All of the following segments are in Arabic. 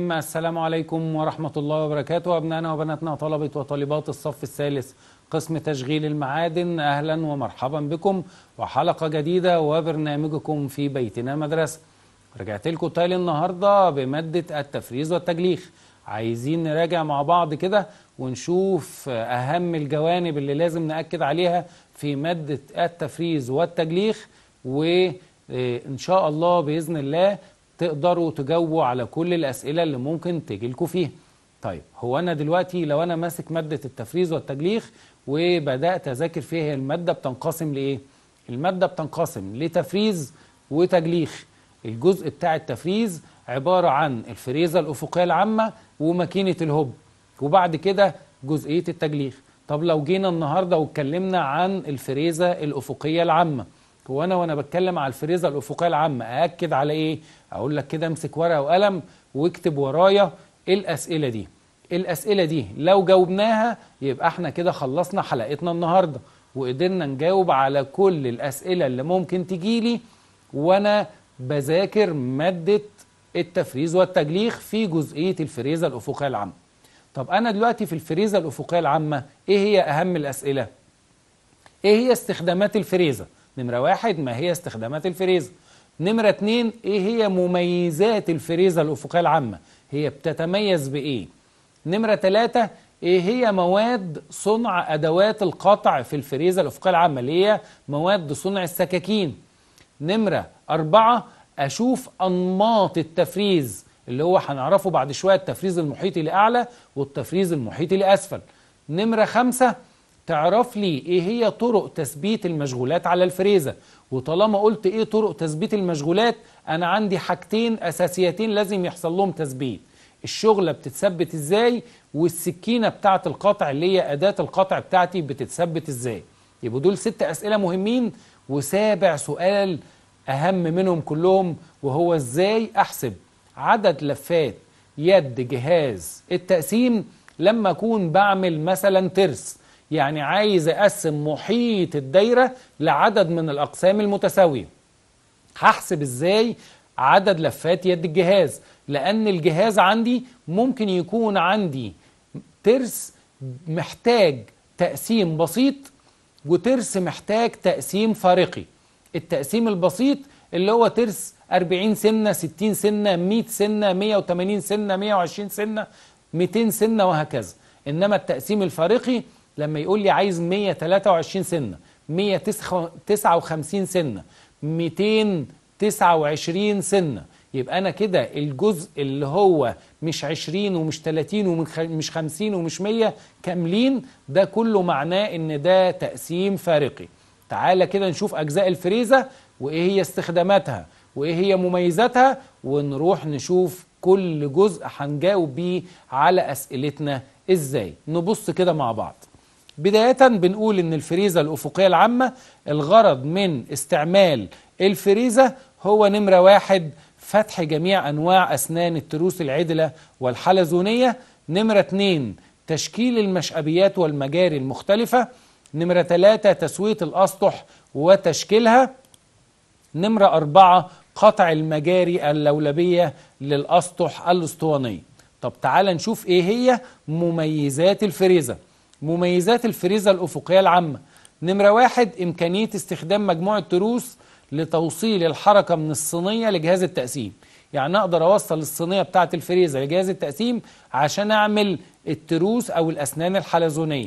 السلام عليكم ورحمة الله وبركاته أبنائنا وبناتنا طلبة وطالبات الصف الثالث قسم تشغيل المعادن أهلا ومرحبا بكم وحلقة جديدة وبرنامجكم في بيتنا مدرسة رجعت لكم تاني النهاردة بمادة التفريز والتجليخ عايزين نراجع مع بعض كده ونشوف أهم الجوانب اللي لازم نأكد عليها في مادة التفريز والتجليخ وإن شاء الله بإذن الله تقدروا تجاوبوا على كل الأسئلة اللي ممكن تيجي لكم فيها طيب هو أنا دلوقتي لو أنا ماسك مادة التفريز والتجليخ وبدأت أذاكر فيها المادة بتنقسم لإيه؟ المادة بتنقسم لتفريز وتجليخ الجزء بتاع التفريز عبارة عن الفريزة الأفقية العامة وماكينة الهب وبعد كده جزئية التجليخ طب لو جينا النهاردة واتكلمنا عن الفريزة الأفقية العامة هو انا وانا بتكلم على الفريزه الافقيه العامه ااكد على ايه اقول لك كده امسك ورقه وقلم واكتب ورايا إيه الاسئله دي إيه الاسئله دي لو جاوبناها يبقى احنا كده خلصنا حلقتنا النهارده وقدرنا نجاوب على كل الاسئله اللي ممكن تجيلي وانا بذاكر ماده التفريز والتجليخ في جزئيه الفريزه الافقيه العامه طب انا دلوقتي في الفريزه الافقيه العامه ايه هي اهم الاسئله ايه هي استخدامات الفريزه نمرة واحد ما هي استخدامات الفريزة نمرة اتنين ايه هي مميزات الفريزة الأفقية العامة هي بتتميز بإيه نمرة تلاتة ايه هي مواد صنع أدوات القطع في الفريزة الأفقية العامة اللي هي مواد صنع السكاكين نمرة أربعة أشوف أنماط التفريز اللي هو هنعرفه بعد شوية التفريز المحيطي لأعلى والتفريز المحيطي لأسفل نمرة خمسة تعرف لي ايه هي طرق تثبيت المشغولات على الفريزة وطالما قلت ايه طرق تثبيت المشغولات انا عندي حاجتين اساسيتين لازم يحصل لهم تثبيت الشغلة بتتثبت ازاي والسكينة بتاعة القطع اللي هي اداة القطع بتاعتي بتتثبت ازاي يبقوا دول ست اسئلة مهمين وسابع سؤال اهم منهم كلهم وهو ازاي احسب عدد لفات يد جهاز التقسيم لما اكون بعمل مثلا ترس يعني عايز اقسم محيط الدايره لعدد من الاقسام المتساويه هحسب ازاي عدد لفات يد الجهاز لان الجهاز عندي ممكن يكون عندي ترس محتاج تقسيم بسيط وترس محتاج تقسيم فارقي التقسيم البسيط اللي هو ترس 40 سنه 60 سنه 100 سنه 180 سنه 120 سنه 200 سنه وهكذا انما التقسيم الفارقي لما يقول لي عايز 123 سنه 159 سنه 229 سنه يبقى انا كده الجزء اللي هو مش 20 ومش 30 ومش 50 ومش 100 كاملين ده كله معناه ان ده تقسيم فارقي تعالى كده نشوف اجزاء الفريزه وايه هي استخداماتها وايه هي مميزاتها ونروح نشوف كل جزء هنجاوب بيه على اسئلتنا ازاي نبص كده مع بعض بداية بنقول ان الفريزة الافقية العامة الغرض من استعمال الفريزة هو نمرة واحد فتح جميع انواع اسنان التروس العدلة والحلزونية نمرة اتنين تشكيل المشأبيات والمجاري المختلفة نمرة ثلاثة تسوية الاسطح وتشكيلها نمرة أربعة قطع المجاري اللولبية للأسطح الأسطوانية طب تعال نشوف إيه هي مميزات الفريزة مميزات الفريزة الأفقية العامة نمرة واحد إمكانية استخدام مجموعة تروس لتوصيل الحركة من الصينية لجهاز التقسيم يعني أقدر أوصل الصينية بتاعة الفريزة لجهاز التقسيم عشان أعمل التروس أو الأسنان الحلزونية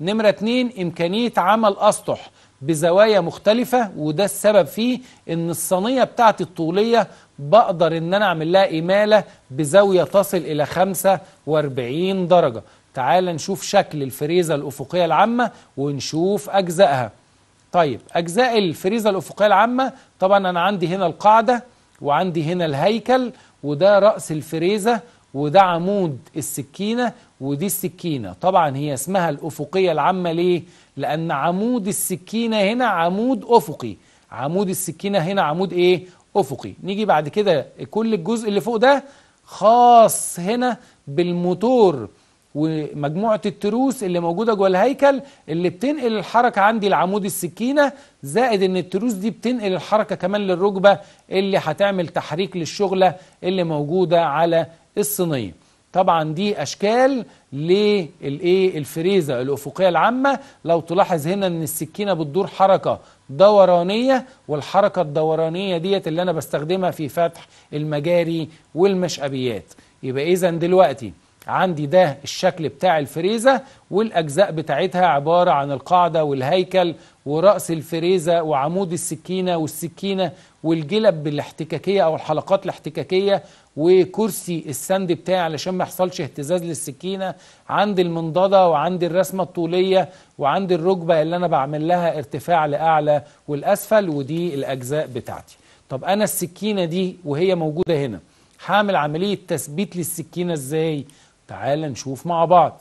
نمرة اتنين إمكانية عمل أسطح بزوايا مختلفة وده السبب فيه ان الصينية بتاعتي الطولية بقدر ان انا اعمل لها امالة بزاوية تصل الى 45 درجة تعال نشوف شكل الفريزة الأفقية العامة ونشوف أجزائها طيب أجزاء الفريزة الأفقية العامة طبعا أنا عندي هنا القاعدة وعندي هنا الهيكل وده رأس الفريزة وده عمود السكينة ودي السكينة طبعا هي اسمها الأفقية العامة ليه؟ لأن عمود السكينة هنا عمود أفقي عمود السكينة هنا عمود إيه؟ أفقي نيجي بعد كده كل الجزء اللي فوق ده خاص هنا بالموتور ومجموعة التروس اللي موجودة جوه الهيكل اللي بتنقل الحركة عندي لعمود السكينة زائد ان التروس دي بتنقل الحركة كمان للركبة اللي هتعمل تحريك للشغلة اللي موجودة على الصينية طبعا دي اشكال للايه الفريزه الافقيه العامه لو تلاحظ هنا ان السكينه بتدور حركه دورانيه والحركه الدورانيه ديت اللي انا بستخدمها في فتح المجاري والمشابيات يبقى اذا دلوقتي عندي ده الشكل بتاع الفريزة والأجزاء بتاعتها عبارة عن القاعدة والهيكل ورأس الفريزة وعمود السكينة والسكينة والجلب الاحتكاكية أو الحلقات الاحتكاكية وكرسي السند بتاعي علشان ما يحصلش اهتزاز للسكينة عندي المنضدة وعندي الرسمة الطولية وعندي الركبة اللي أنا بعمل لها ارتفاع لأعلى والأسفل ودي الأجزاء بتاعتي طب أنا السكينة دي وهي موجودة هنا هعمل عملية تثبيت للسكينة ازاي؟ تعال نشوف مع بعض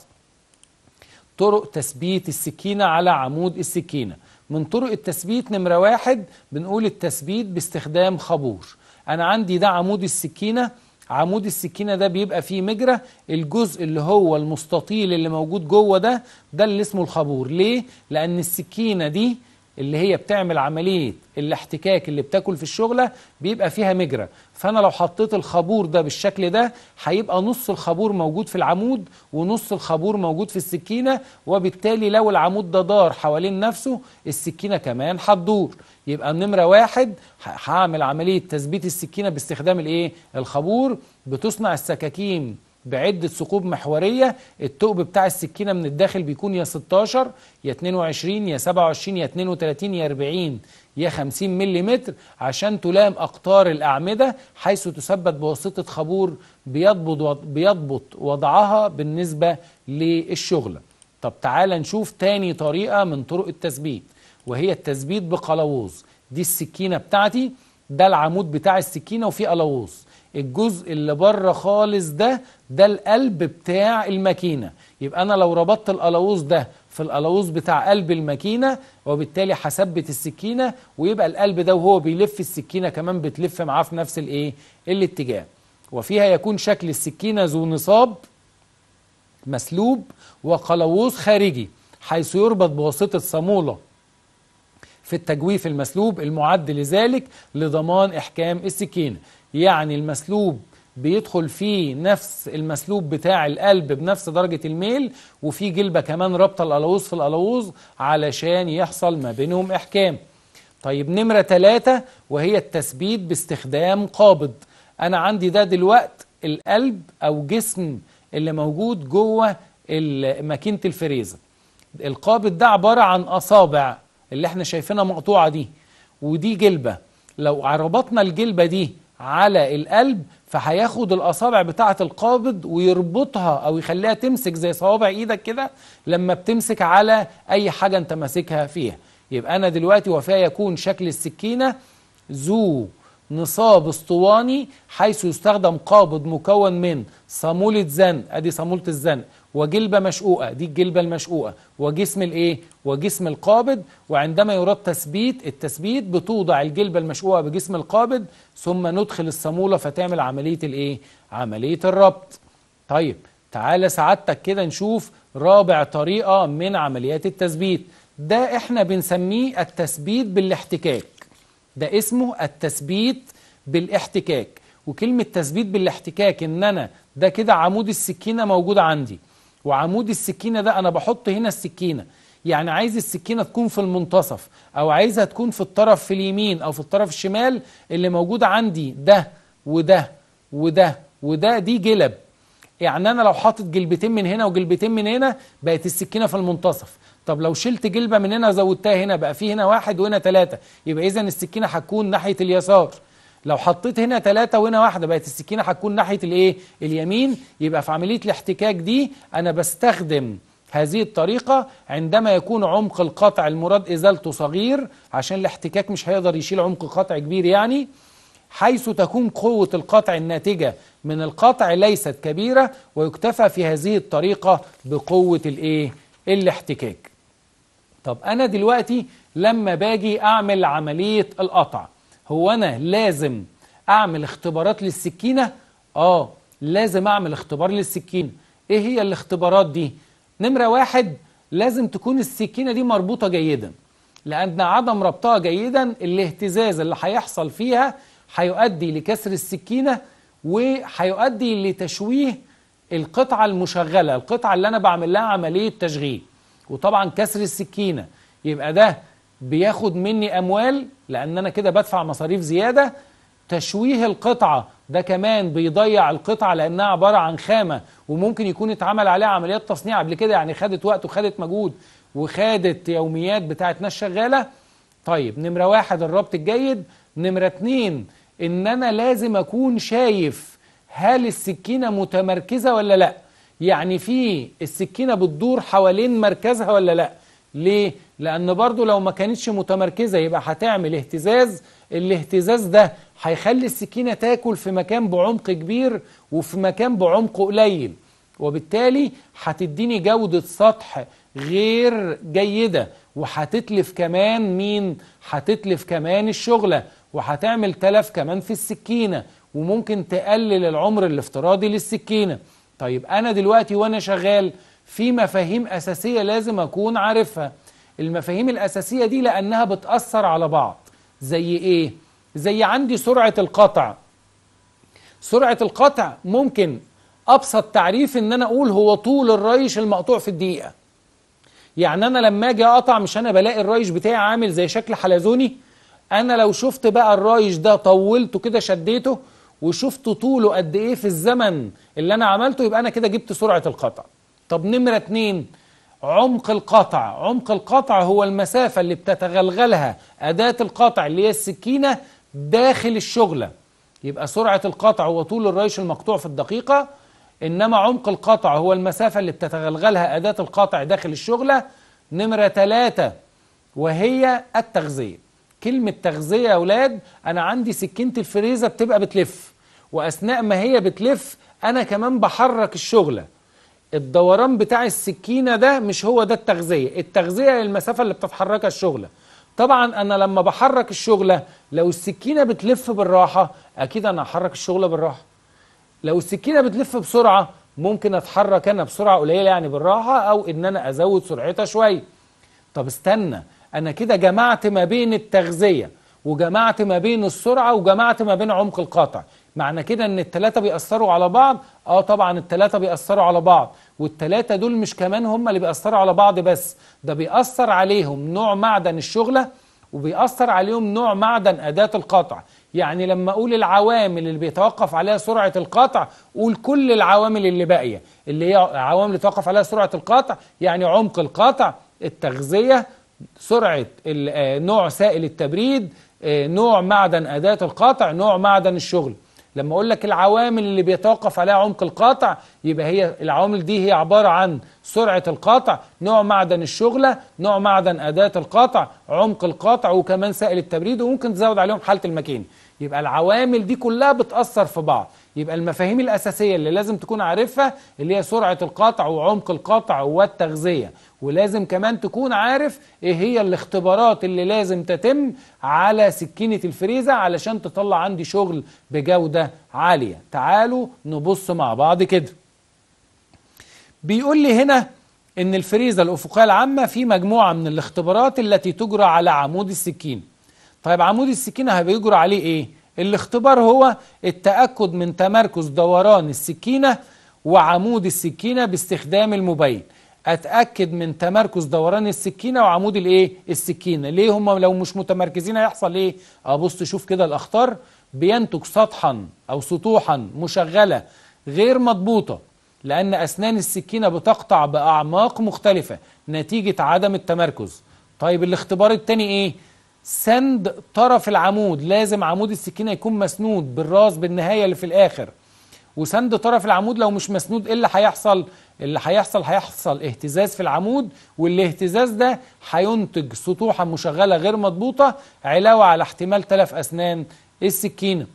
طرق تثبيت السكينة على عمود السكينة من طرق التثبيت نمرة واحد بنقول التثبيت باستخدام خابور أنا عندي ده عمود السكينة عمود السكينة ده بيبقى فيه مجرى الجزء اللي هو المستطيل اللي موجود جوه ده ده اللي اسمه الخابور ليه؟ لأن السكينة دي اللي هي بتعمل عملية الاحتكاك اللي بتاكل في الشغلة بيبقى فيها مجرى فأنا لو حطيت الخابور ده بالشكل ده هيبقى نص الخابور موجود في العمود ونص الخابور موجود في السكينة وبالتالي لو العمود ده دار حوالين نفسه السكينة كمان هتدور يبقى نمرة واحد هعمل عملية تثبيت السكينة باستخدام الايه الخابور بتصنع السكاكين بعدة ثقوب محورية الثقب بتاع السكينة من الداخل بيكون يا 16 يا 22 يا 27 يا 32 يا 40 يا 50 ملم عشان تلام أقطار الأعمدة حيث تثبت بواسطة خبور بيضبط, بيضبط وضعها بالنسبة للشغلة طب تعالى نشوف تاني طريقة من طرق التثبيت وهي التثبيت بقلاووز دي السكينة بتاعتي ده العمود بتاع السكينة وفيه قلاووز الجزء اللي بره خالص ده ده القلب بتاع الماكينه يبقى انا لو ربطت الألاوز ده في الألاوز بتاع قلب الماكينه وبالتالي هثبت السكينه ويبقى القلب ده وهو بيلف السكينه كمان بتلف معاه في نفس الايه الاتجاه وفيها يكون شكل السكينه ذو نصاب مسلوب وقلاوز خارجي حيث يربط بواسطه صاموله في التجويف المسلوب المعد لذلك لضمان احكام السكينه يعني المسلوب بيدخل فيه نفس المسلوب بتاع القلب بنفس درجة الميل وفي جلبة كمان رابطة الألوز في الألوز علشان يحصل ما بينهم إحكام طيب نمرة ثلاثة وهي التثبيت باستخدام قابض أنا عندي ده دلوقت القلب أو جسم اللي موجود جوه ماكينة الفريزة القابض ده عبارة عن أصابع اللي احنا شايفينها مقطوعة دي ودي جلبة لو ربطنا الجلبة دي على القلب فهياخد الاصابع بتاعه القابض ويربطها او يخليها تمسك زي صوابع ايدك كده لما بتمسك على اي حاجه انت ماسكها فيها يبقى انا دلوقتي وفيها يكون شكل السكينه ذو نصاب اسطواني حيث يستخدم قابض مكون من صامولة زن ادي صامولة الزن وجلبة مشقوقة دي الجلبة المشقوقة وجسم الايه وجسم القابض وعندما يراد تثبيت التثبيت بتوضع الجلبة المشقوقة بجسم القابض ثم ندخل الصامولة فتعمل عملية الايه عملية الربط طيب تعالى سعادتك كده نشوف رابع طريقة من عمليات التثبيت ده احنا بنسميه التثبيت بالاحتكاك ده اسمه التثبيت بالاحتكاك وكلمة تثبيت بالاحتكاك ان انا ده كده عمود السكينة موجود عندي وعمود السكينة ده أنا بحط هنا السكينة يعني عايز السكينة تكون في المنتصف أو عايزها تكون في الطرف في اليمين أو في الطرف الشمال اللي موجود عندي ده وده وده وده دي جلب يعني أنا لو حاطط جلبتين من هنا وجلبتين من هنا بقت السكينة في المنتصف طب لو شلت جلبة من هنا وزودتها هنا بقى في هنا واحد وهنا ثلاثة يبقى إذا السكينة هتكون ناحية اليسار لو حطيت هنا ثلاثة وهنا واحدة بقت السكينة هتكون ناحية الايه اليمين يبقى في عملية الاحتكاك دي أنا بستخدم هذه الطريقة عندما يكون عمق القطع المراد إزالته صغير عشان الاحتكاك مش هيقدر يشيل عمق قطع كبير يعني حيث تكون قوة القطع الناتجة من القطع ليست كبيرة ويكتفى في هذه الطريقة بقوة الايه الاحتكاك طب أنا دلوقتي لما باجي أعمل عملية القطع هو أنا لازم أعمل اختبارات للسكينة؟ آه لازم أعمل اختبار للسكينة إيه هي الاختبارات دي؟ نمرة واحد لازم تكون السكينة دي مربوطة جيدا لأن عدم ربطها جيدا الاهتزاز اللي هيحصل فيها هيؤدي لكسر السكينة وهيؤدي لتشويه القطعة المشغلة القطعة اللي أنا بعمل لها عملية تشغيل وطبعا كسر السكينة يبقى ده بياخد مني اموال لان انا كده بدفع مصاريف زياده تشويه القطعه ده كمان بيضيع القطعه لانها عباره عن خامه وممكن يكون اتعمل عليها عمليات تصنيع قبل كده يعني خدت وقت وخدت مجهود وخدت يوميات بتاعت ناس شغاله طيب نمره واحد الربط الجيد نمره اتنين ان انا لازم اكون شايف هل السكينه متمركزه ولا لا يعني في السكينه بتدور حوالين مركزها ولا لا ليه؟ لأن برضو لو ما كانتش متمركزة يبقى هتعمل اهتزاز الاهتزاز ده هيخلي السكينة تاكل في مكان بعمق كبير وفي مكان بعمق قليل وبالتالي هتديني جودة سطح غير جيدة وهتتلف كمان مين؟ هتتلف كمان الشغلة وهتعمل تلف كمان في السكينة وممكن تقلل العمر الافتراضي للسكينة طيب أنا دلوقتي وأنا شغال في مفاهيم أساسية لازم أكون عارفها المفاهيم الأساسية دي لأنها بتأثر على بعض زي إيه؟ زي عندي سرعة القطع سرعة القطع ممكن أبسط تعريف إن أنا أقول هو طول الريش المقطوع في الدقيقة يعني أنا لما أجي أقطع مش أنا بلاقي الريش بتاعي عامل زي شكل حلزوني أنا لو شفت بقى الريش ده طولته كده شديته وشفت طوله قد إيه في الزمن اللي أنا عملته يبقى أنا كده جبت سرعة القطع طب نمرة اتنين عمق القطع عمق القطع هو المسافة اللي بتتغلغلها أداة القطع اللي هي السكينة داخل الشغلة يبقى سرعة القطع هو طول الريش المقطوع في الدقيقة إنما عمق القطع هو المسافة اللي بتتغلغلها أداة القطع داخل الشغلة نمرة ثلاثة وهي التغذية كلمة تغذية يا أولاد أنا عندي سكينة الفريزة بتبقى بتلف وأثناء ما هي بتلف أنا كمان بحرك الشغلة الدوران بتاع السكينة ده مش هو ده التغذية التغذية المسافة اللي بتتحركها الشغلة طبعا انا لما بحرك الشغلة لو السكينة بتلف بالراحة اكيد انا هحرك الشغلة بالراحة لو السكينة بتلف بسرعة ممكن اتحرك انا بسرعة قليلة يعني بالراحة او ان انا ازود سرعتها شوية طب استنى انا كده جمعت ما بين التغذية وجمعت ما بين السرعة وجمعت ما بين عمق القطع معنى كده ان التلاتة بيأثروا على بعض اه طبعا التلاتة بيأثروا على بعض والتلاتة دول مش كمان هم اللي بيأثروا على بعض بس ده بيأثر عليهم نوع معدن الشغلة وبيأثر عليهم نوع معدن أداة القطع يعني لما أقول العوامل اللي بيتوقف عليها سرعة القطع قول كل العوامل اللي باقية اللي هي عوامل اللي توقف عليها سرعة القطع يعني عمق القطع التغذية سرعة آه، نوع سائل التبريد آه، نوع معدن أداة القطع نوع معدن الشغل لما اقول لك العوامل اللي بيتوقف عليها عمق القاطع يبقى هي العوامل دي هي عباره عن سرعه القاطع نوع معدن الشغله نوع معدن اداه القاطع عمق القاطع وكمان سائل التبريد وممكن تزود عليهم حاله الماكينه يبقى العوامل دي كلها بتاثر في بعض يبقى المفاهيم الأساسية اللي لازم تكون عارفها اللي هي سرعة القطع وعمق القطع والتغذية ولازم كمان تكون عارف ايه هي الاختبارات اللي لازم تتم على سكينة الفريزة علشان تطلع عندي شغل بجودة عالية تعالوا نبص مع بعض كده بيقول لي هنا ان الفريزة الافقية العامة في مجموعة من الاختبارات التي تجرى على عمود السكين طيب عمود السكينة هيجرى عليه ايه الاختبار هو التأكد من تمركز دوران السكينة وعمود السكينة باستخدام الموبايل اتاكد من تمركز دوران السكينه وعمود الايه السكينه ليه هم لو مش متمركزين هيحصل ايه ابص شوف كده الاخطار بينتج سطحا او سطوحا مشغله غير مضبوطه لان اسنان السكينه بتقطع باعماق مختلفه نتيجه عدم التمركز طيب الاختبار التاني ايه سند طرف العمود لازم عمود السكينة يكون مسنود بالراس بالنهاية اللي في الآخر وسند طرف العمود لو مش مسنود ايه اللي هيحصل اللي هيحصل هيحصل اهتزاز في العمود والاهتزاز ده هينتج سطوحة مشغلة غير مضبوطة علاوة على احتمال تلف أسنان السكينة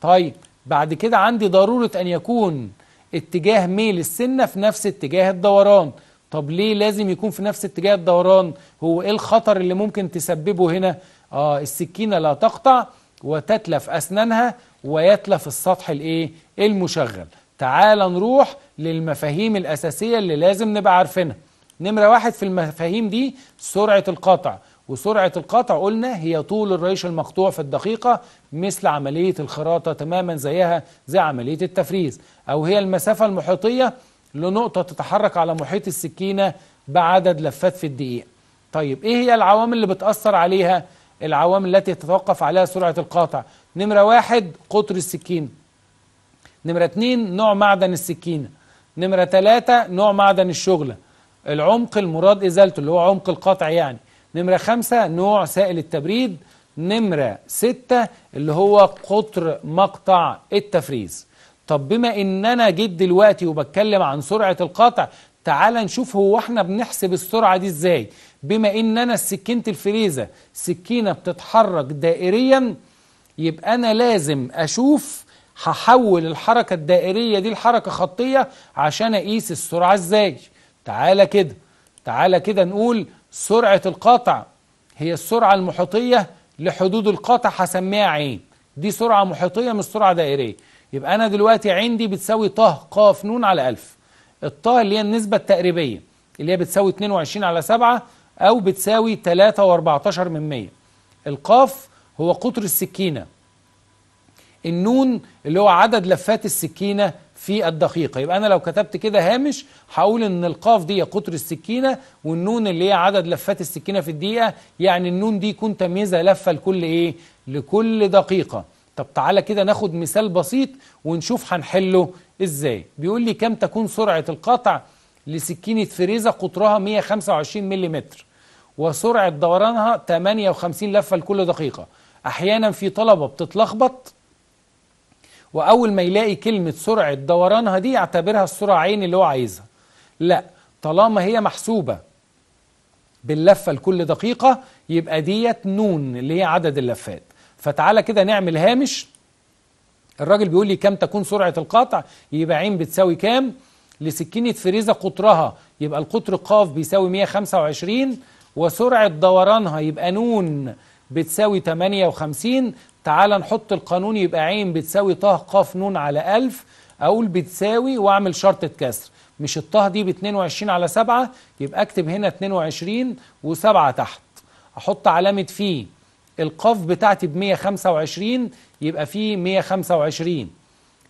طيب بعد كده عندي ضرورة أن يكون اتجاه ميل السنة في نفس اتجاه الدوران طب ليه لازم يكون في نفس اتجاه الدوران هو ايه الخطر اللي ممكن تسببه هنا آه السكينة لا تقطع وتتلف أسنانها ويتلف السطح الإيه؟ المشغل تعال نروح للمفاهيم الأساسية اللي لازم نبقى عارفينها نمرة واحد في المفاهيم دي سرعة القطع وسرعة القطع قلنا هي طول الريش المقطوع في الدقيقة مثل عملية الخراطة تماما زيها زي عملية التفريز أو هي المسافة المحيطية لنقطة تتحرك على محيط السكينة بعدد لفات في الدقيقة طيب إيه هي العوامل اللي بتأثر عليها؟ العوامل التي تتوقف عليها سرعة القاطع نمرة واحد قطر السكين نمرة اتنين نوع معدن السكينة نمرة تلاتة نوع معدن الشغلة العمق المراد إزالته اللي هو عمق القطع يعني نمرة خمسة نوع سائل التبريد نمرة ستة اللي هو قطر مقطع التفريز طب بما ان انا جيت دلوقتي وبتكلم عن سرعة القطع تعال نشوف هو احنا بنحسب السرعة دي ازاي بما ان انا سكينه الفريزه سكينه بتتحرك دائريا يبقى انا لازم اشوف هحول الحركه الدائريه دي لحركه خطيه عشان اقيس السرعه ازاي تعالى كده تعالى كده نقول سرعه القطع هي السرعه المحيطيه لحدود القطع هسميها عين دي سرعه محيطيه مش سرعه دائريه يبقى انا دلوقتي عندي بتساوي ط ق ن على 1000 الطه اللي هي النسبه التقريبيه اللي هي بتساوي 22 على 7 أو بتساوي 3.14 من 100 القاف هو قطر السكينة النون اللي هو عدد لفات السكينة في الدقيقة يبقى أنا لو كتبت كده هامش هقول إن القاف دي قطر السكينة والنون اللي هي عدد لفات السكينة في الدقيقة يعني النون دي يكون تمييزها لفة لكل إيه؟ لكل دقيقة طب تعالى كده ناخد مثال بسيط ونشوف هنحله إزاي بيقول لي كم تكون سرعة القطع لسكينة فريزة قطرها 125 ملم وسرعة دورانها 58 لفة لكل دقيقة أحيانا في طلبة بتتلخبط وأول ما يلاقي كلمة سرعة دورانها دي يعتبرها السرعة عين اللي هو عايزها لا طالما هي محسوبة باللفة لكل دقيقة يبقى ديت نون اللي هي عدد اللفات فتعالى كده نعمل هامش الراجل بيقول لي كم تكون سرعة القطع يبقى عين بتساوي كام لسكينة فريزة قطرها يبقى القطر قاف بيساوي 125 وسرعة دورانها يبقى نون بتساوي 58 تعال نحط القانون يبقى عين بتساوي طه قاف نون على 1000 أقول بتساوي وأعمل شرطة كسر مش الطه دي ب 22 على 7 يبقى أكتب هنا 22 و7 تحت أحط علامة فيه القاف بتاعتي ب 125 يبقى في 125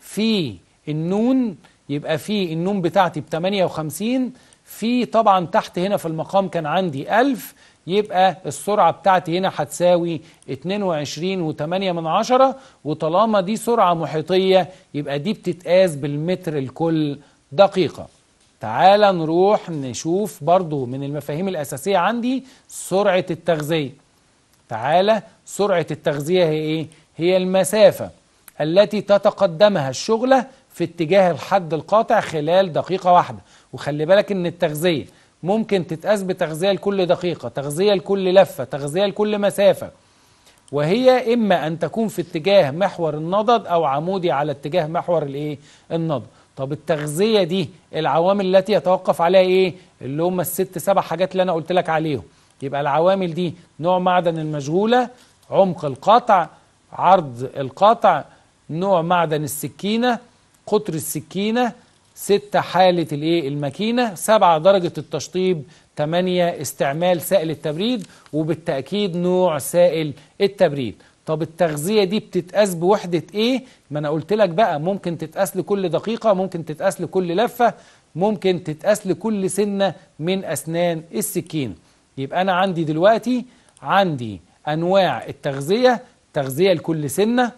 في النون يبقى في النون بتاعتي ب 58 في طبعا تحت هنا في المقام كان عندي 1000 يبقى السرعة بتاعتي هنا هتساوي 22 و8 من عشرة وطالما دي سرعة محيطية يبقى دي بتتقاس بالمتر لكل دقيقة تعال نروح نشوف برضو من المفاهيم الأساسية عندي سرعة التغذية تعالى سرعة التغذية هي إيه؟ هي المسافة التي تتقدمها الشغلة في اتجاه الحد القاطع خلال دقيقة واحدة وخلي بالك ان التغذية ممكن تتقاس بتغذية لكل دقيقة تغذية لكل لفة تغذية لكل مسافة وهي إما أن تكون في اتجاه محور النضد أو عمودي على اتجاه محور الإيه؟ النضد طب التغذية دي العوامل التي يتوقف عليها إيه؟ اللي هم الست سبع حاجات اللي أنا قلت لك عليهم يبقى العوامل دي نوع معدن المشغولة عمق القطع عرض القطع نوع معدن السكينة قطر السكينة ستة حالة الايه الماكينة سبعة درجة التشطيب تمانية استعمال سائل التبريد وبالتأكيد نوع سائل التبريد طب التغذية دي بتتقاس بوحدة ايه ما انا قلت لك بقى ممكن تتقاس لكل دقيقة ممكن تتقاس لكل لفة ممكن تتقاس لكل سنة من اسنان السكين يبقى انا عندي دلوقتي عندي انواع التغذية تغذية لكل سنة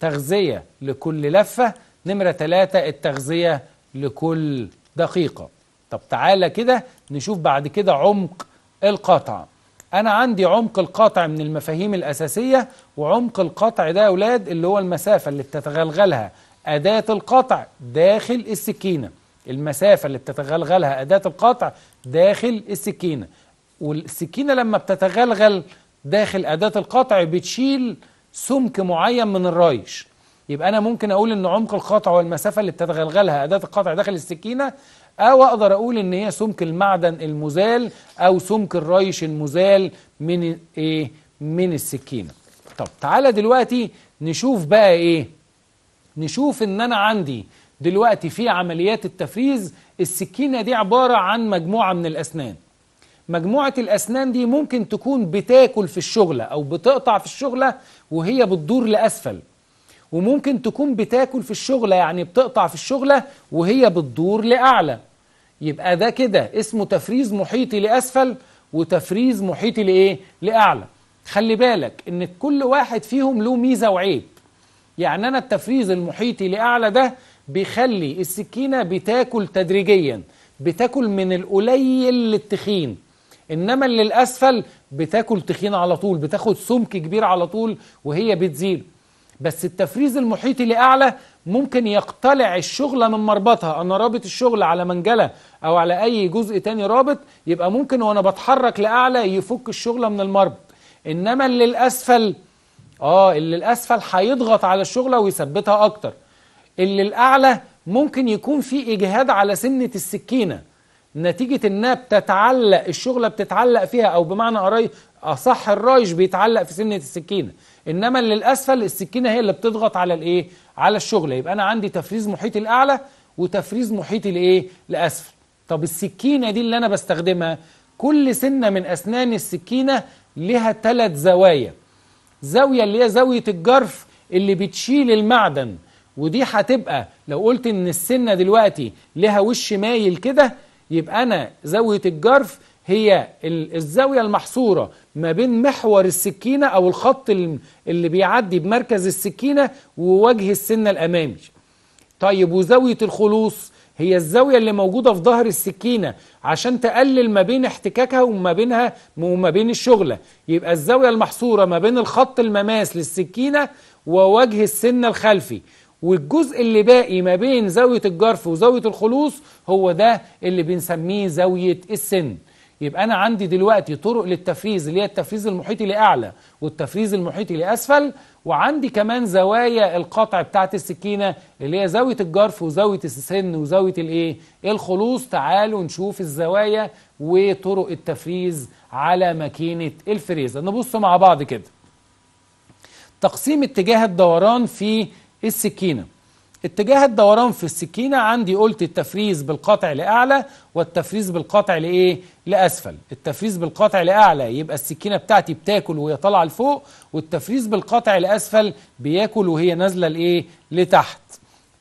تغذية لكل لفة نمرة ثلاثة التغذية لكل دقيقة طب تعالى كده نشوف بعد كده عمق القطع أنا عندي عمق القطع من المفاهيم الأساسية وعمق القطع ده يا أولاد اللي هو المسافة اللي بتتغلغلها أداة القطع داخل السكينة المسافة اللي بتتغلغلها أداة القطع داخل السكينة والسكينة لما بتتغلغل داخل أداة القطع بتشيل سمك معين من الرايش يبقى أنا ممكن أقول إن عمق القطع والمسافة اللي بتتغلغلها أداة القطع داخل السكينة أو أقدر أقول إن هي سمك المعدن المزال أو سمك الريش المزال من إيه؟ من السكينة طب تعالى دلوقتي نشوف بقى إيه نشوف إن أنا عندي دلوقتي في عمليات التفريز السكينة دي عبارة عن مجموعة من الأسنان مجموعة الأسنان دي ممكن تكون بتاكل في الشغلة أو بتقطع في الشغلة وهي بتدور لأسفل وممكن تكون بتاكل في الشغلة يعني بتقطع في الشغلة وهي بتدور لأعلى يبقى ده كده اسمه تفريز محيطي لأسفل وتفريز محيطي لإيه؟ لأعلى خلي بالك إن كل واحد فيهم له ميزة وعيب يعني أنا التفريز المحيطي لأعلى ده بيخلي السكينة بتاكل تدريجيا بتاكل من القليل للتخين إنما اللي الأسفل بتاكل تخين على طول بتاخد سمك كبير على طول وهي بتزيله بس التفريز المحيطي لأعلى ممكن يقتلع الشغلة من مربطها أنا رابط الشغل على منجلة أو على أي جزء تاني رابط يبقى ممكن وأنا بتحرك لأعلى يفك الشغلة من المربط إنما اللي الأسفل آه اللي الأسفل هيضغط على الشغلة ويثبتها أكتر اللي الأعلى ممكن يكون في إجهاد على سنة السكينة نتيجة إنها بتتعلق الشغلة بتتعلق فيها أو بمعنى أصح الرايش بيتعلق في سنة السكينة انما اللي الاسفل السكينه هي اللي بتضغط على الايه على الشغل يبقى انا عندي تفريز محيطي الاعلى وتفريز محيطي الايه لاسفل طب السكينه دي اللي انا بستخدمها كل سنه من اسنان السكينه لها ثلاث زوايا زاويه اللي هي زاويه الجرف اللي بتشيل المعدن ودي هتبقى لو قلت ان السنه دلوقتي لها وش مايل كده يبقى انا زاويه الجرف هي الزاوية المحصورة ما بين محور السكينة أو الخط اللي بيعدي بمركز السكينة ووجه السنة الأمامي طيب وزاوية الخلوص هي الزاوية اللي موجودة في ظهر السكينة عشان تقلل ما بين احتكاكها وما بينها وما بين الشغلة يبقى الزاوية المحصورة ما بين الخط المماس للسكينة ووجه السن الخلفي والجزء اللي باقي ما بين زاوية الجرف وزاوية الخلوص هو ده اللي بنسميه زاوية السن يبقى أنا عندي دلوقتي طرق للتفريز اللي هي التفريز المحيطي لأعلى والتفريز المحيطي لأسفل وعندي كمان زوايا القطع بتاعة السكينة اللي هي زاوية الجرف وزاوية السن وزاوية الإيه الخلوص تعالوا نشوف الزوايا وطرق التفريز على ماكينة الفريزة نبص مع بعض كده تقسيم اتجاه الدوران في السكينة اتجاه الدوران في السكينة عندي قلت التفريز بالقاطع لأعلى والتفريز بالقاطع لإيه؟ لأسفل التفريز بالقاطع لأعلى يبقى السكينة بتاعتي بتاكل وهي طالعة لفوق والتفريز بالقاطع لأسفل بياكل وهي نازلة لإيه؟ لتحت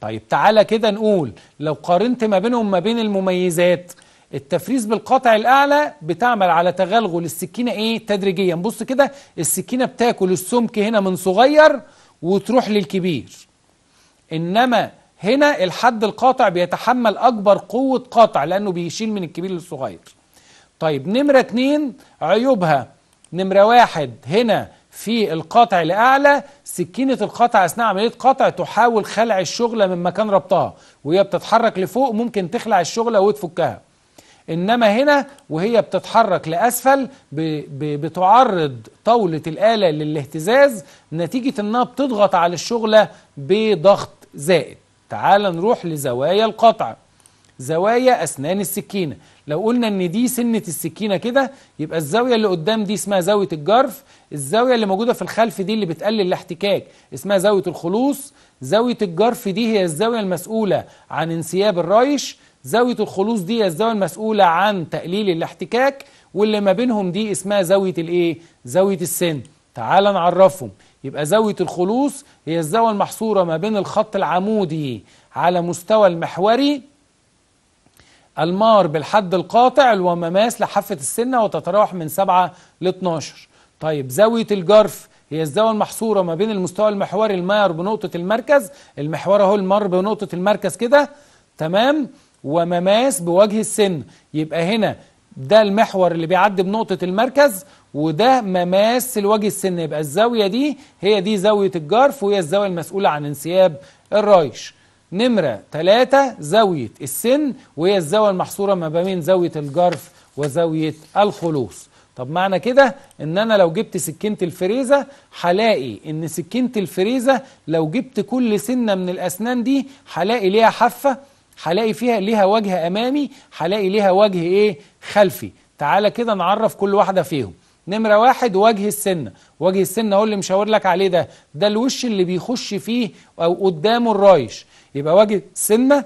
طيب تعالى كده نقول لو قارنت ما بينهم ما بين المميزات التفريز بالقطع الأعلى بتعمل على تغلغل السكينة إيه تدريجيا بص كده السكينة بتاكل السمك هنا من صغير وتروح للكبير إنما هنا الحد القاطع بيتحمل أكبر قوة قاطع لأنه بيشيل من الكبير للصغير طيب نمرة اتنين عيوبها نمرة واحد هنا في القاطع لاعلى سكينة القطع أثناء عملية قطع تحاول خلع الشغلة من مكان ربطها وهي بتتحرك لفوق ممكن تخلع الشغلة وتفكها إنما هنا وهي بتتحرك لأسفل بتعرض طاولة الآلة للاهتزاز نتيجة إنها بتضغط على الشغلة بضغط زائد تعال نروح لزوايا القطع زوايا أسنان السكينة لو قلنا إن دي سنة السكينة كده يبقى الزاوية اللي قدام دي اسمها زاوية الجرف الزاوية اللي موجودة في الخلف دي اللي بتقلل الاحتكاك اسمها زاوية الخلوص زاوية الجرف دي هي الزاوية المسؤولة عن انسياب الرايش زاوية الخلوص دي هي الزاوية المسؤولة عن تقليل الاحتكاك واللي ما بينهم دي اسمها زاوية الايه؟ زاوية السن تعال نعرفهم يبقى زاوية الخلوص هي الزاوية المحصورة ما بين الخط العمودي على مستوى المحوري المار بالحد القاطع ومماس لحافة السنة وتتراوح من 7 ل 12 طيب زاوية الجرف هي الزاوية المحصورة ما بين المستوى المحوري المار بنقطة المركز المحور اهو المار بنقطة المركز كده تمام ومماس بوجه السن يبقى هنا ده المحور اللي بيعدي بنقطة المركز وده مماس لوجه السن يبقى الزاوية دي هي دي زاوية الجرف وهي الزاوية المسؤولة عن انسياب الرايش نمرة ثلاثة زاوية السن وهي الزاوية المحصورة ما بين زاوية الجرف وزاوية الخلوص طب معنى كده ان انا لو جبت سكينة الفريزة هلاقي ان سكينة الفريزة لو جبت كل سنة من الاسنان دي هلاقي ليها حفة هلاقي فيها ليها وجه امامي هلاقي ليها وجه ايه خلفي تعالى كده نعرف كل واحده فيهم نمرة واحد وجه السنة وجه السنة هو اللي مشاور لك عليه ده ده الوش اللي بيخش فيه أو قدامه الرايش يبقى وجه السنة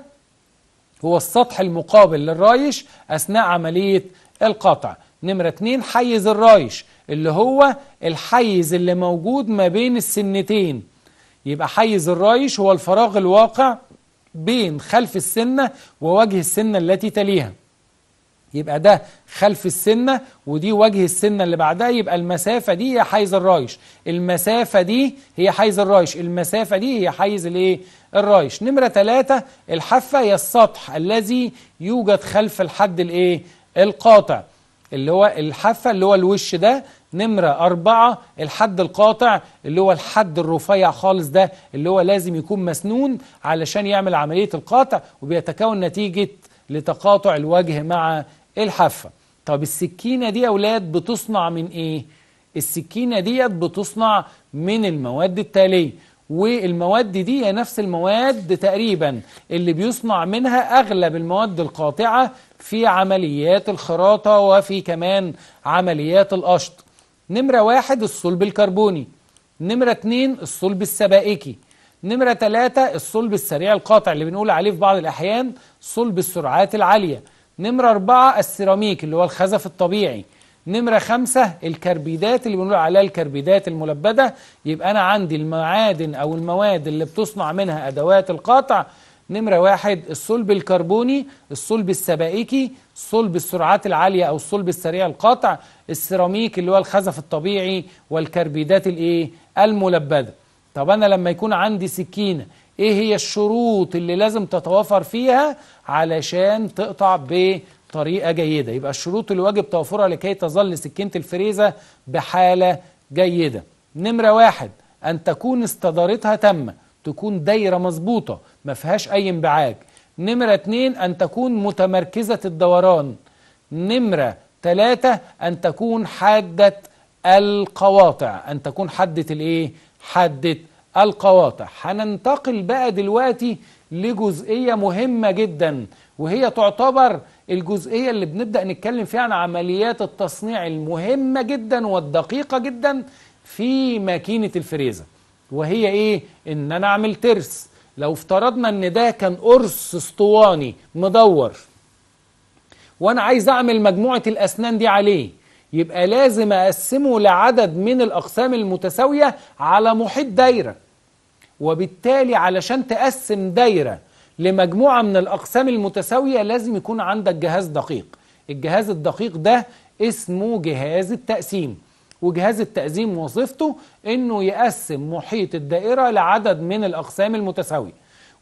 هو السطح المقابل للرايش أثناء عملية القطع نمرة اتنين حيز الرايش اللي هو الحيز اللي موجود ما بين السنتين يبقى حيز الرايش هو الفراغ الواقع بين خلف السنة ووجه السنة التي تليها يبقى ده خلف السنة ودي وجه السنة اللي بعدها يبقى المسافة دي هي حيز الرايش المسافة دي هي حيز الرايش المسافة دي هي حيز الايه الرايش نمرة ثلاثة الحافة هي السطح الذي يوجد خلف الحد الايه القاطع اللي هو الحافة اللي هو الوش ده نمرة أربعة الحد القاطع اللي هو الحد الرفيع خالص ده اللي هو لازم يكون مسنون علشان يعمل عملية القاطع وبيتكون نتيجة لتقاطع الوجه مع الحافة طب السكينة دي يا أولاد بتصنع من إيه؟ السكينة ديت بتصنع من المواد التالية والمواد دي هي نفس المواد تقريبا اللي بيصنع منها أغلب المواد القاطعة في عمليات الخراطة وفي كمان عمليات القشط نمرة واحد الصلب الكربوني نمرة اتنين الصلب السبائكي نمرة تلاتة الصلب السريع القاطع اللي بنقول عليه في بعض الأحيان صلب السرعات العالية نمرة أربعة السيراميك اللي هو الخزف الطبيعي نمرة خمسة الكربيدات اللي بنقول عليها الكربيدات الملبدة يبقى أنا عندي المعادن أو المواد اللي بتصنع منها أدوات القاطع نمرة واحد الصلب الكربوني الصلب السبائكي صلب السرعات العالية أو الصلب السريع القطع السيراميك اللي هو الخزف الطبيعي والكربيدات الإيه الملبدة طب أنا لما يكون عندي سكينة إيه هي الشروط اللي لازم تتوافر فيها علشان تقطع بطريقة جيدة يبقى الشروط اللي واجب توفرها لكي تظل سكينة الفريزة بحالة جيدة نمرة واحد أن تكون استدارتها تامة تكون دايرة مظبوطة ما فيهاش أي انبعاج نمرة اتنين أن تكون متمركزة الدوران نمرة تلاتة أن تكون حادة القواطع أن تكون حادة الإيه؟ حادة القواطع هننتقل بقى دلوقتي لجزئية مهمة جدا وهي تعتبر الجزئية اللي بنبدأ نتكلم فيها عن عمليات التصنيع المهمة جدا والدقيقة جدا في ماكينة الفريزة وهي ايه ان انا اعمل ترس لو افترضنا ان ده كان قرص اسطواني مدور وانا عايز اعمل مجموعة الاسنان دي عليه يبقى لازم اقسمه لعدد من الاقسام المتساوية على محيط دايرة وبالتالي علشان تقسم دايرة لمجموعة من الاقسام المتساوية لازم يكون عندك جهاز دقيق الجهاز الدقيق ده اسمه جهاز التقسيم وجهاز التقزيم وظيفته انه يقسم محيط الدائره لعدد من الاقسام المتساويه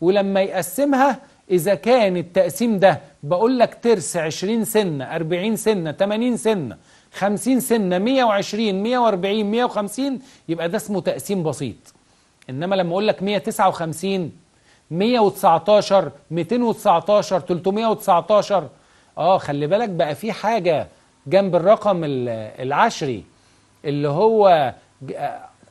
ولما يقسمها اذا كان التقسيم ده بقول لك ترس 20 سنه 40 سنه 80 سنه 50 سنه 120 140 150 يبقى ده اسمه تقسيم بسيط انما لما اقول لك 159 119 219 319 اه خلي بالك بقى في حاجه جنب الرقم العشري اللي هو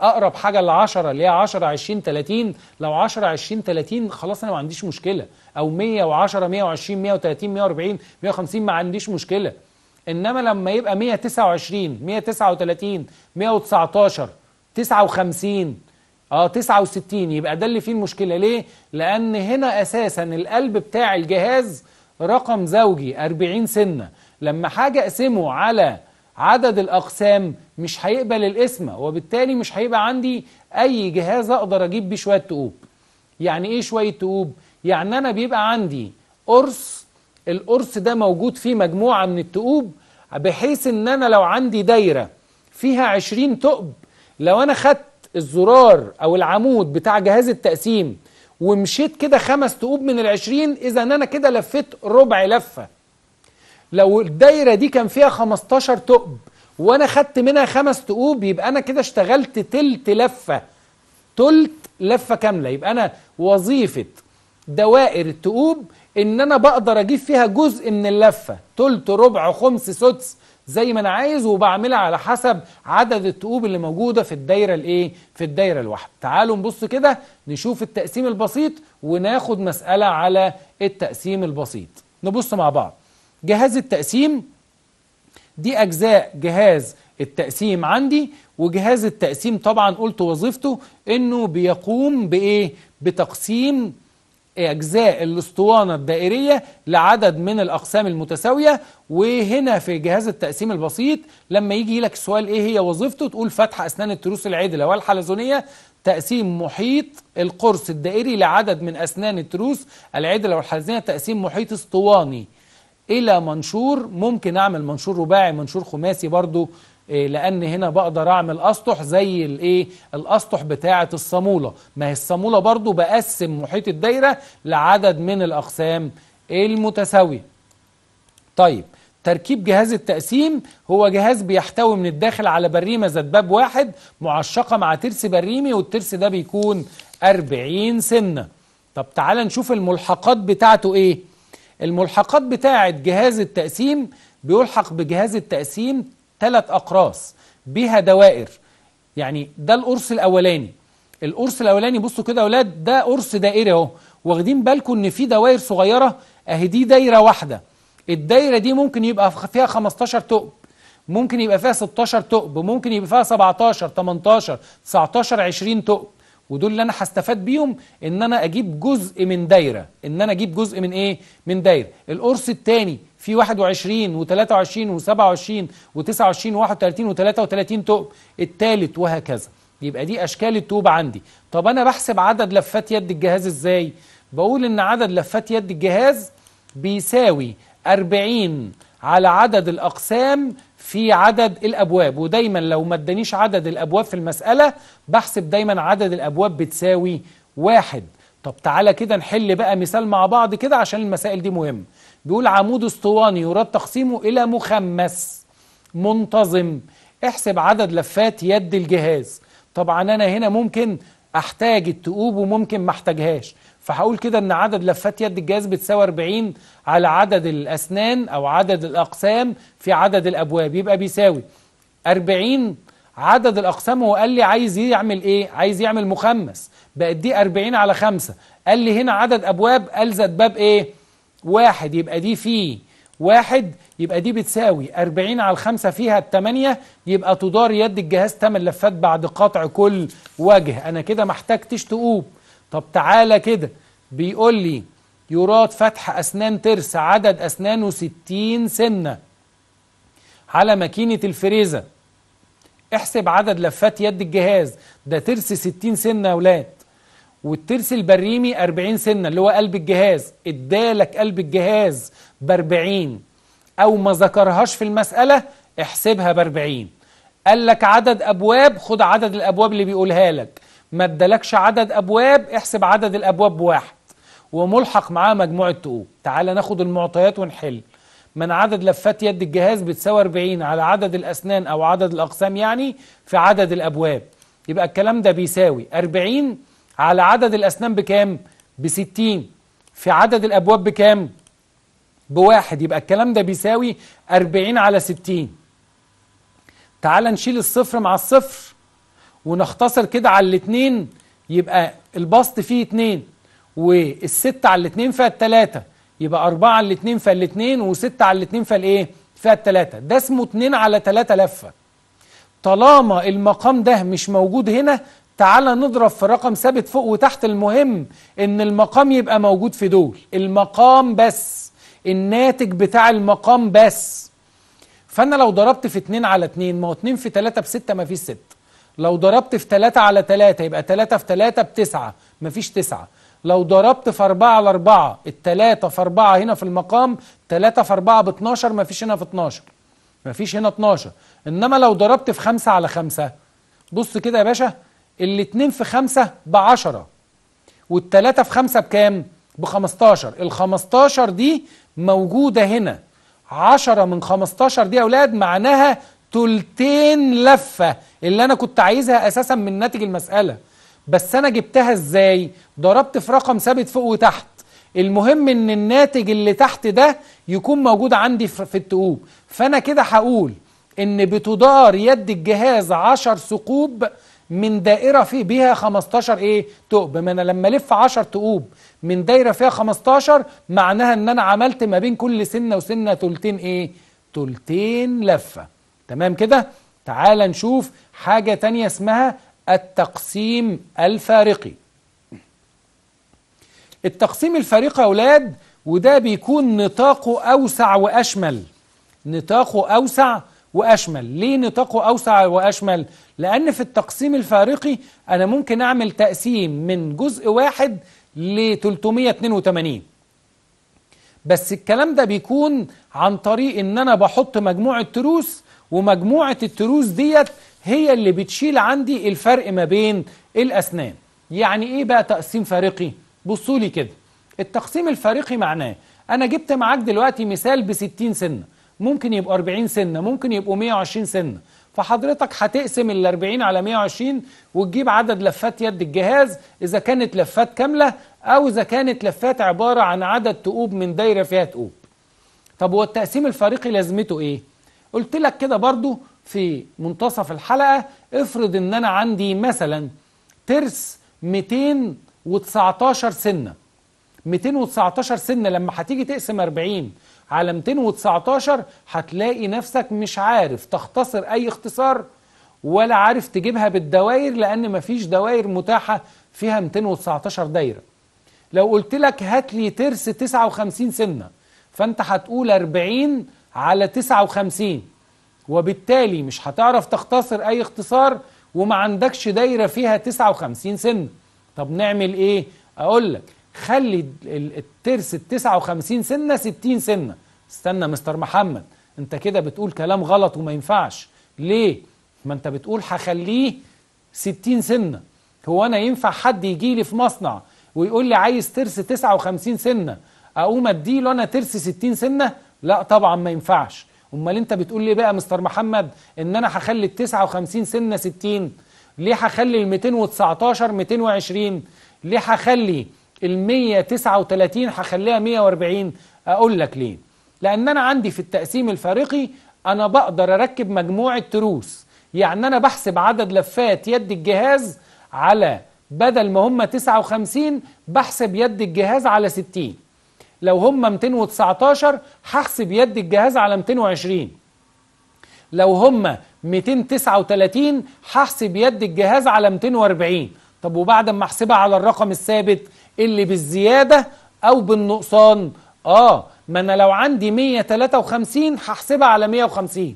اقرب حاجه ل 10 اللي هي 10 20 30 لو 10 20 30 خلاص انا ما عنديش مشكله او 110 120 130 140 150 ما عنديش مشكله انما لما يبقى 129 139 119 59 اه 69 يبقى ده اللي فيه المشكله ليه؟ لان هنا اساسا القلب بتاع الجهاز رقم زوجي 40 سنه لما حاجه اقسمه على عدد الأقسام مش هيقبل القسمة وبالتالي مش هيبقى عندي أي جهاز أقدر أجيب بيه شوية تقوب يعني إيه شوية تقوب؟ يعني أنا بيبقى عندي قرص القرص ده موجود فيه مجموعة من التقوب بحيث إن أنا لو عندي دايرة فيها 20 تقب لو أنا خدت الزرار أو العمود بتاع جهاز التقسيم ومشيت كده خمس تقوب من العشرين إذا أنا كده لفيت ربع لفة لو الدايرة دي كان فيها 15 تقب وانا خدت منها خمس تقوب يبقى انا كده اشتغلت تلت لفة تلت لفة كاملة يبقى انا وظيفة دوائر التقوب ان انا بقدر اجيب فيها جزء من اللفة تلت ربع خمس سدس زي ما انا عايز وبعملها على حسب عدد التقوب اللي موجوده في الدايره الايه في الدايره الواحده تعالوا نبص كده نشوف التقسيم البسيط وناخد مساله على التقسيم البسيط نبص مع بعض جهاز التقسيم دي أجزاء جهاز التقسيم عندي وجهاز التقسيم طبعا قلت وظيفته انه بيقوم بايه بتقسيم اجزاء الاسطوانه الدائريه لعدد من الاقسام المتساويه وهنا في جهاز التقسيم البسيط لما يجي لك سؤال ايه هي وظيفته تقول فتح اسنان التروس العدله والحلزونيه تقسيم محيط القرص الدائري لعدد من اسنان التروس العدله والحلزونيه تقسيم محيط اسطواني الى منشور ممكن اعمل منشور رباعي منشور خماسي برضو آه، لان هنا بقدر اعمل اسطح زي الايه الاسطح بتاعه الصاموله ما هي الصاموله برضو بقسم محيط الدايره لعدد من الاقسام المتساويه طيب تركيب جهاز التقسيم هو جهاز بيحتوي من الداخل على بريمة ذات باب واحد معشقة مع ترس بريمي والترس ده بيكون 40 سنة طب تعال نشوف الملحقات بتاعته ايه الملحقات بتاعة جهاز التقسيم بيلحق بجهاز التقسيم ثلاث أقراص بها دوائر يعني ده القرص الأولاني القرص الأولاني بصوا كده يا أولاد ده قرص دائري أهو واخدين بالكم إن في دوائر صغيرة أهي دي دايرة واحدة الدايرة دي ممكن يبقى فيها 15 ثقب ممكن يبقى فيها 16 ثقب ممكن يبقى فيها 17 18 19 20 ثقب ودول اللي انا هستفاد بيهم ان انا اجيب جزء من دايره ان انا اجيب جزء من ايه من دايره القرص الثاني في 21 و23 و27 و29 و31 و33 ثقب الثالث وهكذا يبقى دي اشكال التوبه عندي طب انا بحسب عدد لفات يد الجهاز ازاي بقول ان عدد لفات يد الجهاز بيساوي 40 على عدد الاقسام في عدد الأبواب ودايما لو ما ادانيش عدد الأبواب في المسألة بحسب دايما عدد الأبواب بتساوي واحد طب تعالى كده نحل بقى مثال مع بعض كده عشان المسائل دي مهمة بيقول عمود اسطواني يراد تقسيمه إلى مخمس منتظم احسب عدد لفات يد الجهاز طبعا أنا هنا ممكن احتاج التقوب وممكن ما احتاجهاش فهقول كده ان عدد لفات يد الجهاز بتساوي 40 على عدد الاسنان او عدد الاقسام في عدد الابواب يبقى بيساوي 40 عدد الاقسام هو قال لي عايز يعمل ايه عايز يعمل مخمس بقت دي 40 على 5 قال لي هنا عدد ابواب الزت باب ايه واحد يبقى دي فيه واحد يبقى دي بتساوي 40 على 5 فيها 8 يبقى تدار يد الجهاز 8 لفات بعد قطع كل وجه أنا كده ما احتجتش تقوب طب تعالى كده بيقول لي يراد فتح أسنان ترس عدد أسنانه 60 سنة على ماكينة الفريزة احسب عدد لفات يد الجهاز ده ترس 60 سنة يا ولاد والترس البريمي 40 سنة اللي هو قلب الجهاز ادالك قلب الجهاز باربعين أو ما ذكرهاش في المسألة احسبها باربعين قال لك عدد أبواب خد عدد الأبواب اللي بيقولها لك ما ادالكش عدد أبواب احسب عدد الأبواب بواحد وملحق معاه مجموعة تقوم تعال ناخد المعطيات ونحل من عدد لفات يد الجهاز بتساوي 40 على عدد الأسنان أو عدد الأقسام يعني في عدد الأبواب يبقى الكلام ده بيساوي 40 على عدد الأسنان بكام؟ ب 60 في عدد الأبواب بكام؟ بواحد يبقى الكلام ده بيساوي 40 على 60 تعال نشيل الصفر مع الصفر ونختصر كده على الاتنين يبقى البسط فيه اتنين والستة على الاتنين فيها التلاتة يبقى أربعة على الاتنين فيها الاتنين وستة على الاتنين فيها الايه؟ فيها التلاتة ده اسمه اتنين على تلاتة لفة طالما المقام ده مش موجود هنا تعالى نضرب في رقم ثابت فوق وتحت المهم ان المقام يبقى موجود في دول المقام بس الناتج بتاع المقام بس فانا لو ضربت في 2 على 2 ما هو 2 في 3 ب 6 ما فيش 6 لو ضربت في 3 على 3 يبقى 3 في 3 ب 9 ما فيش 9 لو ضربت في 4 على 4 3 في 4 هنا في المقام 3 في 4 ب 12 ما فيش هنا في 12 ما فيش هنا 12 انما لو ضربت في 5 على 5 بص كده يا باشا 2 في 5 ب 10 3 في 5 بكام؟ ب 15 ال 15 دي موجودة هنا عشرة من 15 دي أولاد معناها تلتين لفة اللي أنا كنت عايزها أساسا من ناتج المسألة بس أنا جبتها إزاي ضربت في رقم ثابت فوق وتحت المهم ان الناتج اللي تحت ده يكون موجود عندي في التقوب فانا كده هقول ان بتدار يد الجهاز عشر ثقوب من دائرة فيه بيها 15 ايه ثقب ما انا لما الف 10 ثقوب من دايرة فيها 15 معناها ان انا عملت ما بين كل سنة وسنة ثلثين ايه ثلثين لفة تمام كده تعال نشوف حاجة تانية اسمها التقسيم الفارقي التقسيم الفارقي يا اولاد وده بيكون نطاقه اوسع واشمل نطاقه اوسع وأشمل ليه نطاقه أوسع وأشمل لأن في التقسيم الفارقي أنا ممكن أعمل تقسيم من جزء واحد ل 382 بس الكلام ده بيكون عن طريق ان انا بحط مجموعة تروس ومجموعة التروس ديت هي اللي بتشيل عندي الفرق ما بين الاسنان يعني ايه بقى تقسيم فارقي بصوا لي كده التقسيم الفارقي معناه انا جبت معاك دلوقتي مثال ب 60 سنه ممكن يبقوا 40 سنه ممكن يبقوا 120 سنه فحضرتك هتقسم ال 40 على 120 وتجيب عدد لفات يد الجهاز اذا كانت لفات كامله او اذا كانت لفات عباره عن عدد تقوب من دايره فيها تقوب طب هو التقسيم الفريقي لازمته ايه قلت لك كده برضو في منتصف الحلقه افرض ان انا عندي مثلا ترس 219 سنه 219 سنه لما هتيجي تقسم 40 على 219 هتلاقي نفسك مش عارف تختصر أي اختصار ولا عارف تجيبها بالدوائر لأن مفيش دوائر متاحة فيها 219 دايرة لو قلت لك هات لي ترس 59 سنة فأنت هتقول 40 على 59 وبالتالي مش هتعرف تختصر أي اختصار وما عندكش دايرة فيها 59 سنه طب نعمل إيه؟ أقول لك خلي الترس ال 59 سنه 60 سنه استنى مستر محمد انت كده بتقول كلام غلط وما ينفعش ليه ما انت بتقول هخليه 60 سنه هو انا ينفع حد يجي لي في مصنع ويقول لي عايز ترس 59 سنه اقوم اديله انا ترس 60 سنه لا طبعا ما ينفعش امال انت بتقول لي بقى مستر محمد ان انا هخلي ال 59 سنه 60 ليه هخلي ال 219 220 ليه هخلي ال 139 هخليها 140 اقول لك ليه لان انا عندي في التقسيم الفارقي انا بقدر اركب مجموعه تروس يعني انا بحسب عدد لفات يد الجهاز على بدل ما هم 59 بحسب يد الجهاز على 60 لو هم 219 هحسب يد الجهاز على 220 لو هم 239 هحسب يد الجهاز على 240 طب وبعد ما احسبها على الرقم الثابت اللي بالزيادة أو بالنقصان آه ما أنا لو عندي 153 هحسبها على 150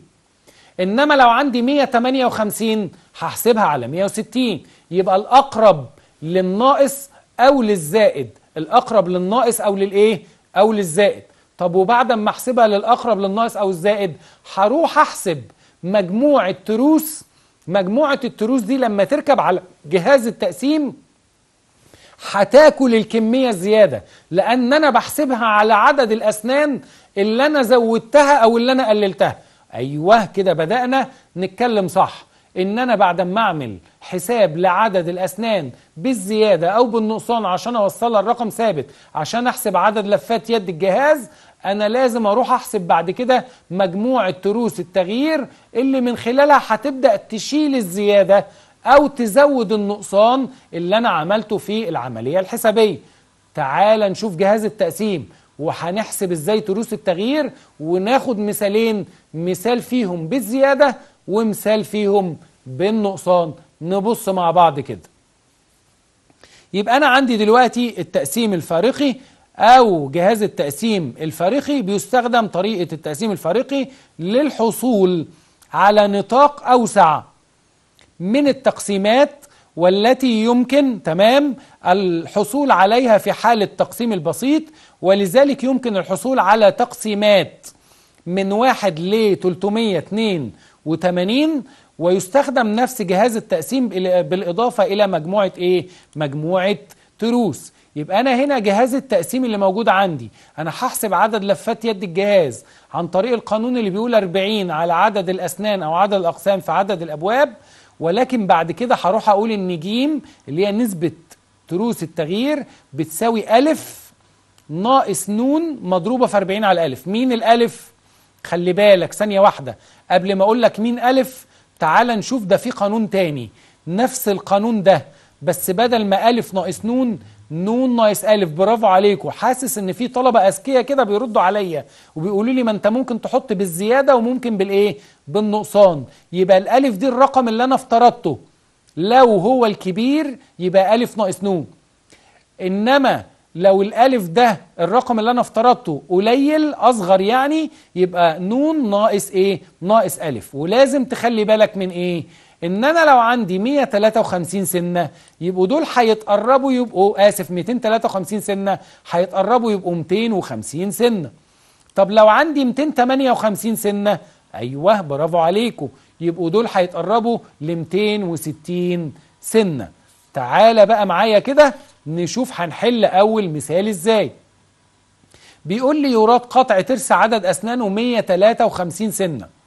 إنما لو عندي 158 هحسبها على 160 يبقى الأقرب للناقص أو للزائد الأقرب للناقص أو للإيه؟ أو للزائد طب وبعد ما أحسبها للأقرب للناقص أو الزائد هروح أحسب مجموعة تروس مجموعة التروس دي لما تركب على جهاز التقسيم هتاكل الكمية الزيادة لأن أنا بحسبها على عدد الأسنان اللي أنا زودتها أو اللي أنا قللتها أيوه كده بدأنا نتكلم صح إن أنا بعد ما أعمل حساب لعدد الأسنان بالزيادة أو بالنقصان عشان أوصلها الرقم ثابت عشان أحسب عدد لفات يد الجهاز أنا لازم أروح أحسب بعد كده مجموعة تروس التغيير اللي من خلالها هتبدأ تشيل الزيادة أو تزود النقصان اللي أنا عملته في العملية الحسابية تعال نشوف جهاز التقسيم وهنحسب ازاي تروس التغيير وناخد مثالين مثال فيهم بالزيادة ومثال فيهم بالنقصان نبص مع بعض كده يبقى أنا عندي دلوقتي التقسيم الفارقي أو جهاز التقسيم الفارقي بيستخدم طريقة التقسيم الفارقي للحصول على نطاق أوسع من التقسيمات والتي يمكن تمام الحصول عليها في حال التقسيم البسيط ولذلك يمكن الحصول على تقسيمات من واحد ل 382 ويستخدم نفس جهاز التقسيم بالإضافة إلى مجموعة إيه؟ مجموعة تروس يبقى أنا هنا جهاز التقسيم اللي موجود عندي أنا هحسب عدد لفات يد الجهاز عن طريق القانون اللي بيقول 40 على عدد الأسنان أو عدد الأقسام في عدد الأبواب ولكن بعد كده هروح اقول ان ج اللي هي نسبه تروس التغيير بتساوي ألف ناقص نون مضروبة في 40 على ألف مين الألف؟ خلي بالك ثانية واحدة قبل ما أقول لك مين ألف تعال نشوف ده في قانون تاني نفس القانون ده بس بدل ما ألف ناقص نون نون ناقص الف برافو عليكم حاسس ان في طلبه اذكياء كده بيردوا عليا وبيقولوا لي ما انت ممكن تحط بالزياده وممكن بالايه بالنقصان يبقى الالف دي الرقم اللي انا افترضته لو هو الكبير يبقى الف ناقص نون انما لو الالف ده الرقم اللي انا افترضته قليل اصغر يعني يبقى نون ناقص ايه ناقص الف ولازم تخلي بالك من ايه ان انا لو عندي 153 سنه يبقوا دول هيتقربوا يبقوا اسف 253 سنه هيتقربوا يبقوا 250 سنه طب لو عندي 258 سنه ايوه برافو عليكم يبقوا دول هيتقربوا ل 260 سنه تعالى بقى معايا كده نشوف هنحل اول مثال ازاي بيقول لي يراد قطع ترس عدد اسنانه 153 سنه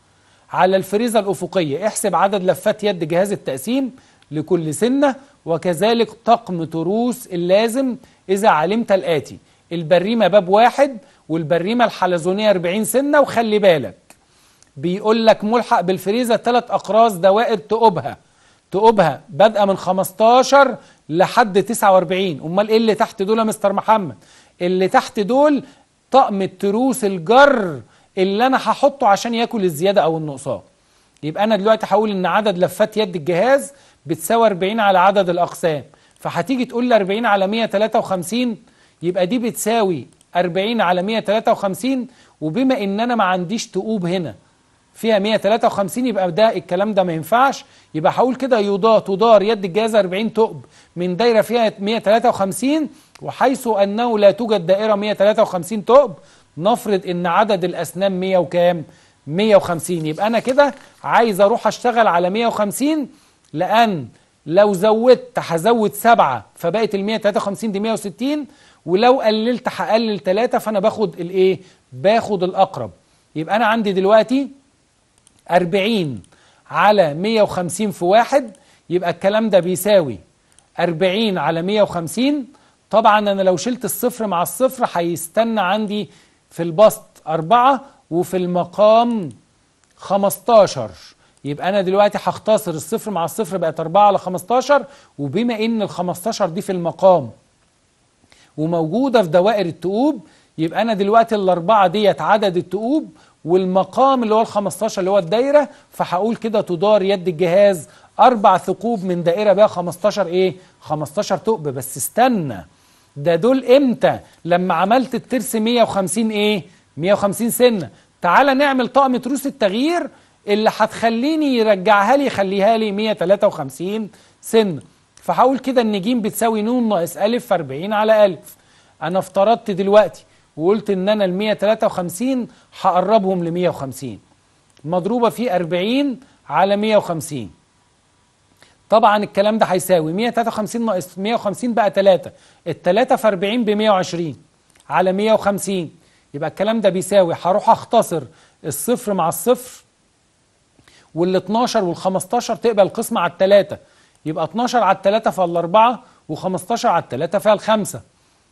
على الفريزة الأفقية احسب عدد لفات يد جهاز التقسيم لكل سنة وكذلك طقم تروس اللازم إذا علمت الآتي البريمة باب واحد والبريمة الحلزونية 40 سنة وخلي بالك بيقول لك ملحق بالفريزة ثلاث أقراص دوائر تقوبها تقوبها بادئة من 15 لحد 49 أمال إيه اللي تحت دول يا مستر محمد اللي تحت دول طقم التروس الجر اللي انا هحطه عشان ياكل الزياده او النقصان يبقى انا دلوقتي هقول ان عدد لفات يد الجهاز بتساوي 40 على عدد الاقسام فهتيجي تقول لي 40 على 153 يبقى دي بتساوي 40 على 153 وبما ان انا ما عنديش تقوب هنا فيها 153 يبقى ده الكلام ده ما ينفعش يبقى هقول كده يضاء تدار يد الجهاز 40 ثقب من دايره فيها 153 وحيث انه لا توجد دائره 153 ثقب نفرض ان عدد الاسنان 100 وكام 150 يبقى انا كده عايز اروح اشتغل على 150 لان لو زودت هزود 7 فبقت ال 153 دي 160 ولو قللت هقلل 3 فانا باخد الايه باخد الاقرب يبقى انا عندي دلوقتي 40 على 150 في واحد يبقى الكلام ده بيساوي 40 على 150 طبعا انا لو شلت الصفر مع الصفر هيستنى عندي في البسط أربعة وفي المقام 15 يبقى أنا دلوقتي هختصر الصفر مع الصفر بقت أربعة على 15 وبما إن ال 15 دي في المقام وموجودة في دوائر التقوب يبقى أنا دلوقتي الأربعة ديت عدد التقوب والمقام اللي هو ال 15 اللي هو الدايرة فهقول كده تدار يد الجهاز أربع ثقوب من دائرة بها 15 إيه؟ 15 ثقب بس استنى ده دول امتى لما عملت الترس 150 ايه 150 سنه تعالى نعمل طقم تروس التغيير اللي هتخليني يرجعها لي يخليها لي 153 سنه فهقول كده ان جيم بتساوي نون ناقص الف 40 على الف انا افترضت دلوقتي وقلت ان انا ال 153 هقربهم ل 150 مضروبه في 40 على 150 طبعا الكلام ده هيساوي 153 ناقص 150 بقى 3 ال 3 في 40 ب 120 على 150 يبقى الكلام ده بيساوي هروح اختصر الصفر مع الصفر وال 12 وال 15 تقبل القسمة على الثلاثة يبقى 12 على الثلاثة فيها الأربعة و15 على الثلاثة فيها الخمسة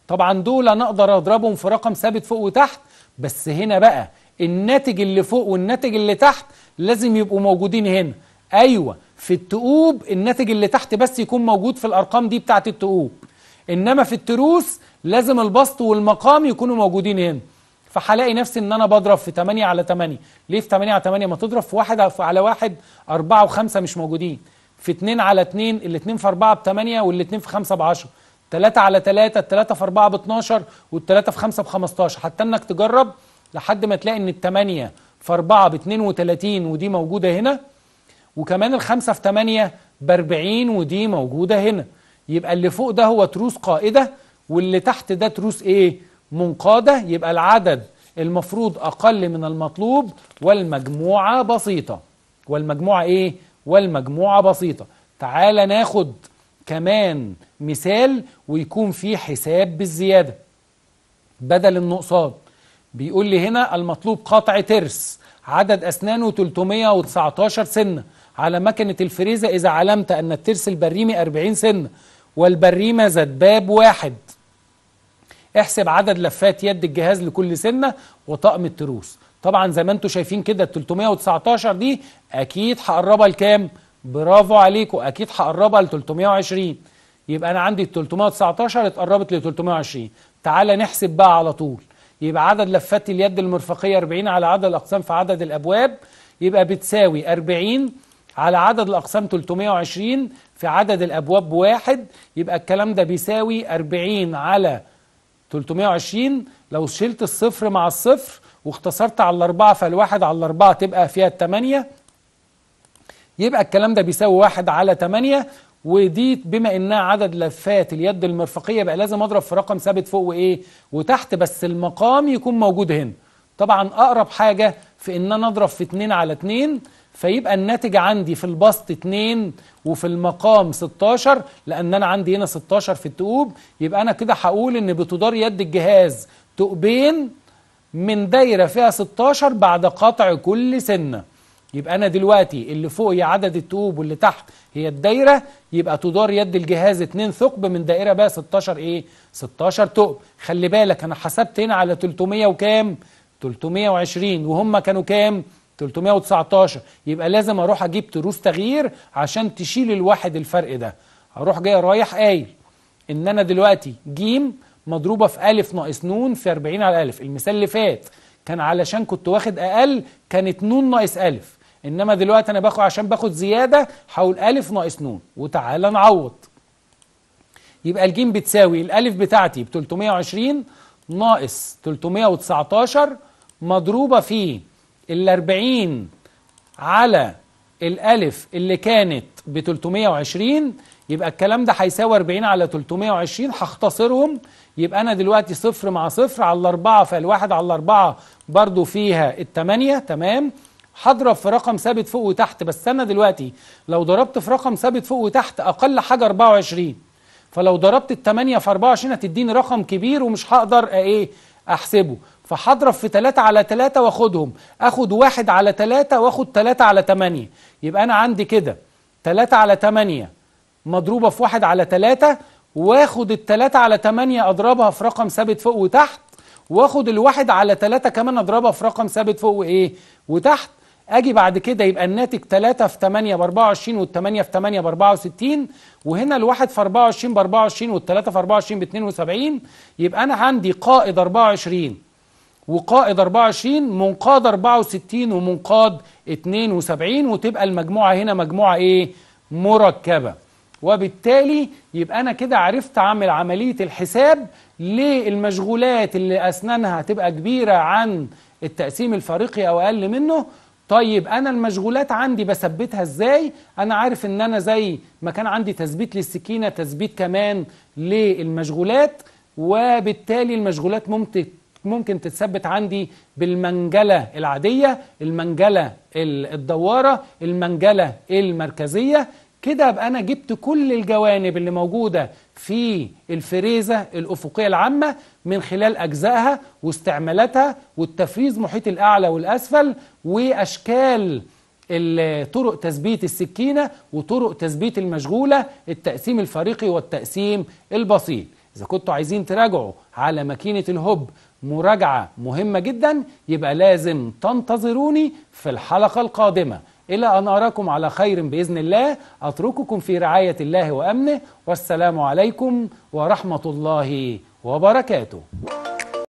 طبعا دول أنا أقدر أضربهم في رقم ثابت فوق وتحت بس هنا بقى الناتج اللي فوق والناتج اللي تحت لازم يبقوا موجودين هنا أيوه في التقوب الناتج اللي تحت بس يكون موجود في الأرقام دي بتاعت التقوب إنما في التروس لازم البسط والمقام يكونوا موجودين هنا فهلاقي نفسي ان انا بضرب في 8 على 8 ليه في 8 على 8 ما تضرب في 1 على 1 4 و5 مش موجودين في 2 على 2 الاثنين في 4 ب 8 والاثنين في 5 ب 10 3 على 3 3 في 4 ب 12 وال 3 في 5 ب 15 حتى انك تجرب لحد ما تلاقي ان ال 8 في 4 ب 32 ودي موجودة هنا وكمان الخمسة في تمانية باربعين ودي موجودة هنا يبقى اللي فوق ده هو تروس قائدة واللي تحت ده تروس ايه منقادة يبقى العدد المفروض أقل من المطلوب والمجموعة بسيطة والمجموعة ايه والمجموعة بسيطة تعال ناخد كمان مثال ويكون في حساب بالزيادة بدل النقصان بيقول لي هنا المطلوب قطع ترس عدد أسنانه 319 سنة على مكنة الفريزة إذا علمت أن الترس البريمي 40 سن والبريمة ذات باب واحد احسب عدد لفات يد الجهاز لكل سنة وطقم التروس طبعا زي ما انتم شايفين كده ال 319 دي اكيد هقربها لكام برافو عليكم اكيد هقربها ل 320 يبقى انا عندي ال 319 اتقربت ل 320 تعالى نحسب بقى على طول يبقى عدد لفات اليد المرفقية 40 على عدد الأقسام في عدد الأبواب يبقى بتساوي 40 على عدد الأقسام 320 في عدد الأبواب بواحد يبقى الكلام ده بيساوي 40 على 320 لو شلت الصفر مع الصفر واختصرت على الأربعة فالواحد على الأربعة تبقى فيها التمانية يبقى الكلام ده بيساوي واحد على تمانية ودي بما انها عدد لفات اليد المرفقيه بقى لازم اضرب في رقم ثابت فوق وايه وتحت بس المقام يكون موجود هنا طبعا اقرب حاجه في ان انا اضرب في 2 على 2 فيبقى الناتج عندي في البسط 2 وفي المقام 16 لان انا عندي هنا 16 في التقوب يبقى انا كده هقول ان بتدار يد الجهاز تقبين من دايره فيها 16 بعد قطع كل سنه يبقى انا دلوقتي اللي فوق هي عدد التقوب واللي تحت هي الدايره يبقى تدار يد الجهاز 2 ثقب من دائره بقى 16 ايه 16 ثقب خلي بالك انا حسبت هنا على 300 وكام 320 وهم كانوا كام 319 يبقى لازم اروح اجيب تروس تغيير عشان تشيل الواحد الفرق ده اروح جاي رايح قايل ان انا دلوقتي جيم مضروبه في الف ناقص نون في 40 على الف المثال اللي فات كان علشان كنت واخد اقل كانت نون ناقص الف انما دلوقتي انا باخد عشان باخد زياده حول الف ناقص نون وتعالى نعوض يبقى الجيم بتساوي الالف بتاعتي ب 320 ناقص 319 مضروبه في الأربعين على الألف اللي كانت ب 320 يبقى الكلام ده هيساوي 40 على 320 هختصرهم يبقى أنا دلوقتي صفر مع صفر على الأربعة فالواحد على الأربعة برضو فيها التمانية تمام هضرب في رقم ثابت فوق وتحت بس أنا دلوقتي لو ضربت في رقم ثابت فوق وتحت أقل حاجة 24 فلو ضربت التمانية في 24 هتديني رقم كبير ومش هقدر آه، إيه أحسبه فهضرب في 3 على 3 واخدهم اخد 1 على 3 واخد 3 على 8 يبقى انا عندي كده 3 على 8 مضروبه في 1 على 3 واخد ال 3 على 8 اضربها في رقم ثابت فوق وتحت واخد ال 1 على 3 كمان اضربها في رقم ثابت فوق وايه وتحت اجي بعد كده يبقى الناتج 3 في 8 ب 24 وال 8 في 8 ب 64 وهنا ال 1 في 24 ب 24 وال 3 في 24 ب 72 يبقى انا عندي قائد 24 وقائد 24 منقاد 64 ومنقاد 72 وتبقى المجموعة هنا مجموعة ايه مركبة وبالتالي يبقى انا كده عرفت اعمل عملية الحساب للمشغولات اللي اسنانها هتبقى كبيرة عن التقسيم الفريقي او اقل منه طيب انا المشغولات عندي بثبتها ازاي انا عارف ان انا زي ما كان عندي تثبيت للسكينة تثبيت كمان للمشغولات وبالتالي المشغولات ممكن ممكن تتثبت عندي بالمنجلة العادية المنجلة الدوارة المنجلة المركزية كده أبقى أنا جبت كل الجوانب اللي موجودة في الفريزة الأفقية العامة من خلال أجزائها واستعمالاتها والتفريز محيط الأعلى والأسفل وأشكال طرق تثبيت السكينة وطرق تثبيت المشغولة التقسيم الفريقي والتقسيم البسيط إذا كنتوا عايزين تراجعوا على ماكينة الهوب مراجعة مهمة جدا يبقى لازم تنتظروني في الحلقة القادمة إلى أن أراكم على خير بإذن الله أترككم في رعاية الله وأمنه والسلام عليكم ورحمة الله وبركاته